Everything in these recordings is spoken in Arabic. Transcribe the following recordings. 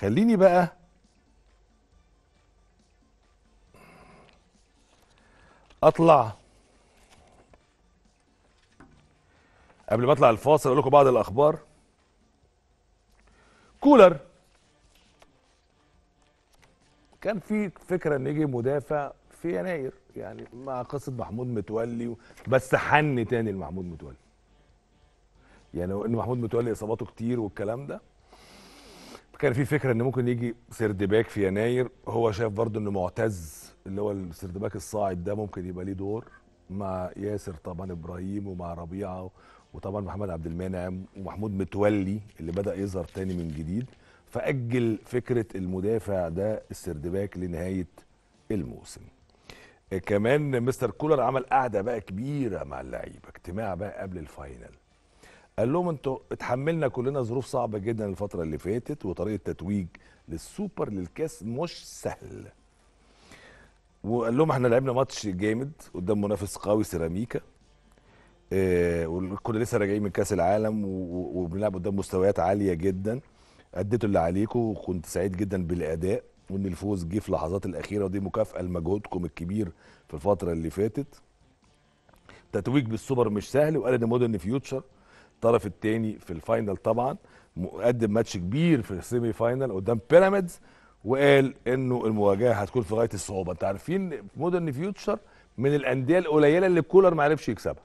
خليني بقى اطلع قبل ما اطلع الفاصل اقول لكم بعض الاخبار كولر كان في فكره ان يجي مدافع في يناير يعني مع قصه محمود متولي بس حن تاني لمحمود متولي يعني ان محمود متولي اصاباته كتير والكلام ده كان في فكره ان ممكن يجي سردباك في يناير هو شايف برضه ان معتز اللي هو السردباك الصاعد ده ممكن يبقى ليه دور مع ياسر طبعا ابراهيم ومع ربيعه وطبعا محمد عبد المنعم ومحمود متولي اللي بدا يظهر تاني من جديد فاجل فكره المدافع ده السردباك لنهايه الموسم كمان مستر كولر عمل قعده بقى كبيره مع اللعيبه اجتماع بقى قبل الفاينل قال لهم انتوا اتحملنا كلنا ظروف صعبه جدا الفتره اللي فاتت وطريقه تتويج للسوبر للكاس مش سهل وقال لهم احنا لعبنا ماتش جامد قدام منافس قوي سيراميكا اه وكنا لسه راجعين من كاس العالم وبنلعب قدام مستويات عاليه جدا اديتوا اللي عليكم وكنت سعيد جدا بالاداء وان الفوز جه في اللحظات الاخيره ودي مكافاه لمجهودكم الكبير في الفتره اللي فاتت تتويج بالسوبر مش سهل وقال ان مودرن فيوتشر الطرف الثاني في الفاينل طبعا قدم ماتش كبير في السيمي فاينل قدام بيراميدز وقال انه المواجهه هتكون في غايه الصعوبه انتوا عارفين مودرن فيوتشر من الانديه القليله اللي كولر ما عرفش يكسبها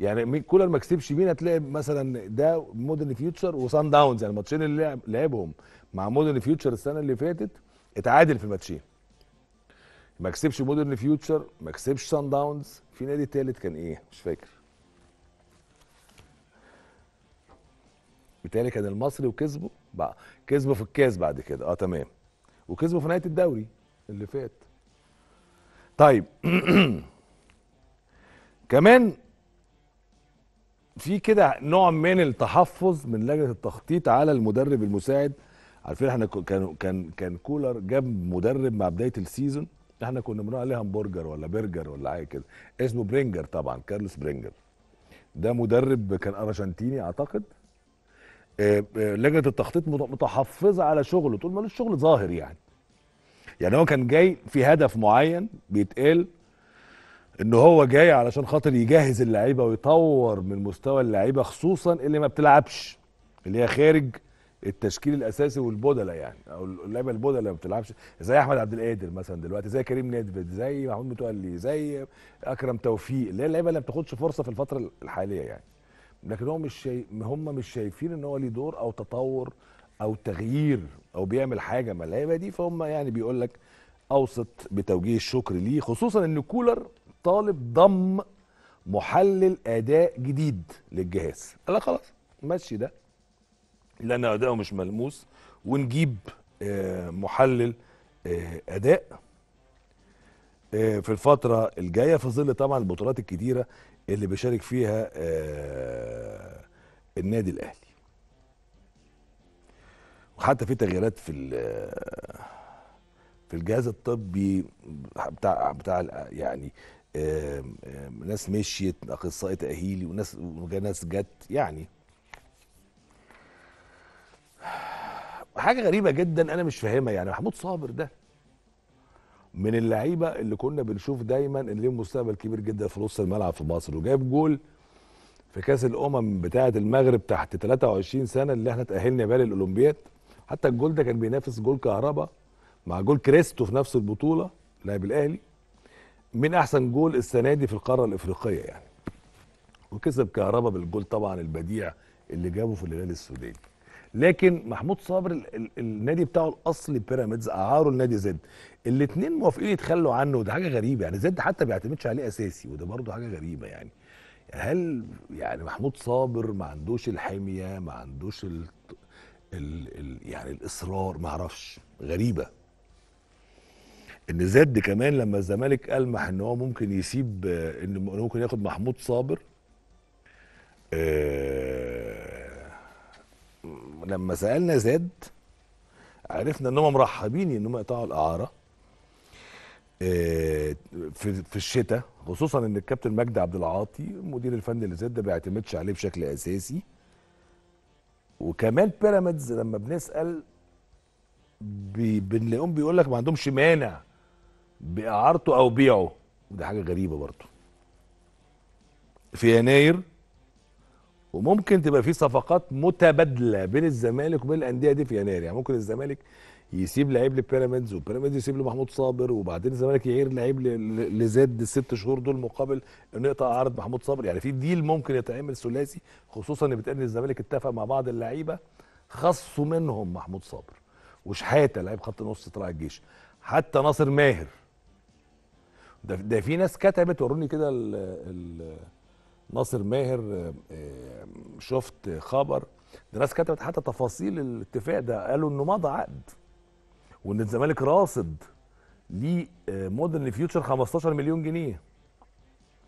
يعني مين كولر ما كسبش مين هتلاقي مثلا ده مودرن فيوتشر وسان داونز يعني الماتشين اللي لعبهم مع مودرن فيوتشر السنه اللي فاتت اتعادل في الماتشين ما كسبش مودرن فيوتشر ما كسبش سان داونز في نادي تالت كان ايه مش فاكر بيتهيألي كان المصري وكسبه بقى كسبه في الكاس بعد كده اه تمام وكسبه في نهايه الدوري اللي فات طيب كمان في كده نوع من التحفظ من لجنه التخطيط على المدرب المساعد عارفين احنا كان كان كان كولر جاب مدرب مع بدايه السيزون احنا كنا بنقول عليه همبرجر ولا برجر ولا حاجه كده اسمه برينجر طبعا كارلوس برينجر ده مدرب كان ارجنتيني اعتقد آه، آه، لجنه التخطيط متحفظه على شغله طول ما الشغل ظاهر يعني يعني هو كان جاي في هدف معين بيتقال ان هو جاي علشان خاطر يجهز اللعيبه ويطور من مستوى اللعيبه خصوصا اللي ما بتلعبش اللي هي خارج التشكيل الاساسي والبدلة يعني او اللعيبه البدلة ما بتلعبش زي احمد عبد القادر مثلا دلوقتي زي كريم نيدفيد زي محمود متولي زي اكرم توفيق اللي هي اللعيبه اللي ما بتاخدش فرصه في الفتره الحاليه يعني لكن هو مش شايف هم مش شايفين ان هو ليه دور او تطور او تغيير او بيعمل حاجه ما اللعيبه دي فهم يعني بيقول لك اوصت بتوجيه الشكر ليه خصوصا ان كولر طالب ضم محلل اداء جديد للجهاز قال خلاص مشي ده لان اداؤه مش ملموس ونجيب آه، محلل آه، اداء آه، في الفتره الجايه في ظل طبعا البطولات الكتيره اللي بيشارك فيها آه، النادي الاهلي وحتى في تغييرات في آه، في الجهاز الطبي بتاع بتاع يعني ناس مشيت اخصائي تاهيلي وناس وناس جت يعني حاجه غريبه جدا انا مش فاهمها يعني محمود صابر ده من اللعيبه اللي كنا بنشوف دايما ان ليهم مستقبل كبير جدا في نص الملعب في مصر وجايب جول في كاس الامم بتاعه المغرب تحت 23 سنه اللي احنا تاهلنا بيه للاولمبياد حتى الجول ده كان بينافس جول كهربا مع جول كريستو في نفس البطوله لاعب الاهلي من احسن جول السنه دي في القاره الافريقيه يعني وكسب كهربا بالجول طبعا البديع اللي جابه في الهلال السوداني لكن محمود صابر النادي بتاعه الاصلي بيراميدز اعاره النادي زد الاثنين موافقين يتخلوا عنه وده حاجه غريبه يعني زد حتى بيعتمدش عليه اساسي وده برضه حاجه غريبه يعني هل يعني محمود صابر ما عندوش الحميه ما عندوش ال... ال... ال... يعني الاصرار ما اعرفش غريبه ان زد كمان لما الزمالك المح ان هو ممكن يسيب ان ممكن ياخد محمود صابر آه لما سالنا زاد عرفنا ان هم مرحبين ان هم يقطعوا الاعاره آه، في في الشتاء خصوصا ان الكابتن مجدي عبد العاطي المدير الفني لزاد ده بيعتمدش عليه بشكل اساسي وكمان بيراميدز لما بنسال بنلاقيهم بيقول لك ما عندهمش مانع باعارته او بيعه ودي حاجه غريبه برضه في يناير وممكن تبقى في صفقات متبادله بين الزمالك وبين الانديه دي في يناير يعني ممكن الزمالك يسيب لعيب لبيراميدز وبيراميدز يسيب لمحمود صابر وبعدين الزمالك يعير لعيب لزد الست شهور دول مقابل انه يقطع عرض محمود صابر يعني في ديل ممكن يتعمل ثلاثي خصوصا ان بتقال الزمالك اتفق مع بعض اللعيبه خصوا منهم محمود صابر وشحاته لعيب خط نص طلع الجيش حتى ناصر ماهر ده ده في ناس كتبت وروني كده ال ناصر ماهر آه، آه، شفت خبر ده ناس كتبت حتى تفاصيل الاتفاق ده قالوا انه مضى عقد وان الزمالك راصد لمودرن فيوتشر 15 مليون جنيه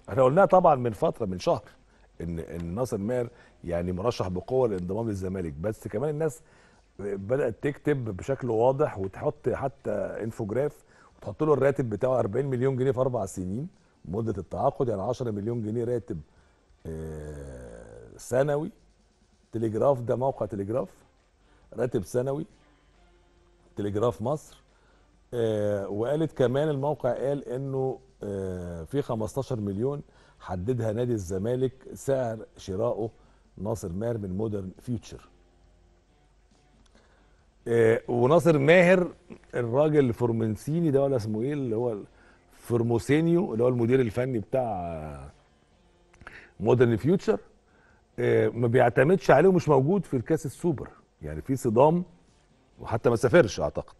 احنا قلناها طبعا من فتره من شهر ان ان ناصر ماهر يعني مرشح بقوه للانضمام للزمالك بس كمان الناس آه، بدات تكتب بشكل واضح وتحط حتى انفوجراف وتحط له الراتب بتاعه 40 مليون جنيه في اربع سنين مده التعاقد يعني 10 مليون جنيه راتب آه، سنوي تليجراف ده موقع تليجراف راتب سنوي تليجراف مصر آه، وقالت كمان الموقع قال انه آه، في 15 مليون حددها نادي الزمالك سعر شرائه ناصر ماهر من مودرن فيوتشر وناصر ماهر الراجل الفرمنسيني ده ولا اسمه ايه اللي هو فرموسينيو اللي هو المدير الفني بتاع مودرن فيوتشر آه، ما بيعتمدش عليه ومش موجود في الكاس السوبر يعني في صدام وحتى ما سافرش اعتقد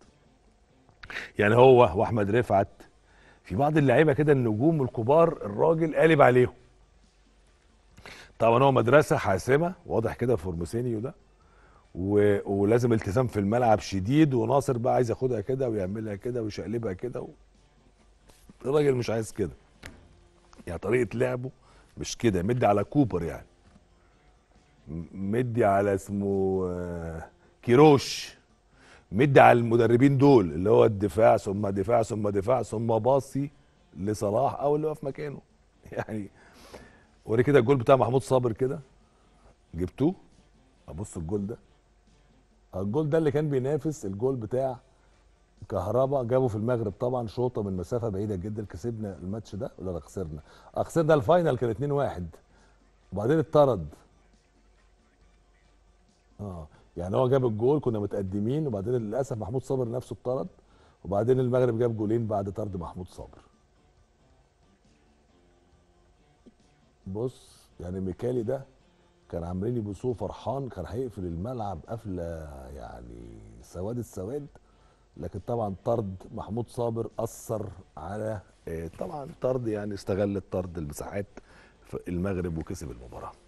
يعني هو واحمد رفعت في بعض اللعيبه كده النجوم الكبار الراجل قالب عليهم طبعا هو مدرسه حاسمه واضح كده فورموسينيو ده و... ولازم التزام في الملعب شديد وناصر بقى عايز ياخدها كده ويعملها كده ويشقلبها كده و... الراجل مش عايز كده يعني طريقه لعبه مش كده مدي على كوبر يعني مدي على اسمه آه، كيروش مدي على المدربين دول اللي هو الدفاع ثم دفاع ثم دفاع ثم باصي لصلاح او اللي هو في مكانه يعني وري كده الجول بتاع محمود صابر كده جبتوه ابص الجول ده آه، الجول ده اللي كان بينافس الجول بتاع كهربا جابوا في المغرب طبعا شوطه من مسافه بعيده جدا كسبنا الماتش ده ولا خسرنا؟ آه، خسرنا الفاينل كان 2-1 وبعدين اتطرد اه يعني هو جاب الجول كنا متقدمين وبعدين للاسف محمود صابر نفسه اتطرد وبعدين المغرب جاب جولين بعد طرد محمود صابر بص يعني ميكالي ده كان عاملين يبصوه فرحان كان هيقفل الملعب قفله يعني سواد السواد لكن طبعا طرد محمود صابر اثر على آه، طبعا طرد يعني استغل الطرد المساحات في المغرب وكسب المباراه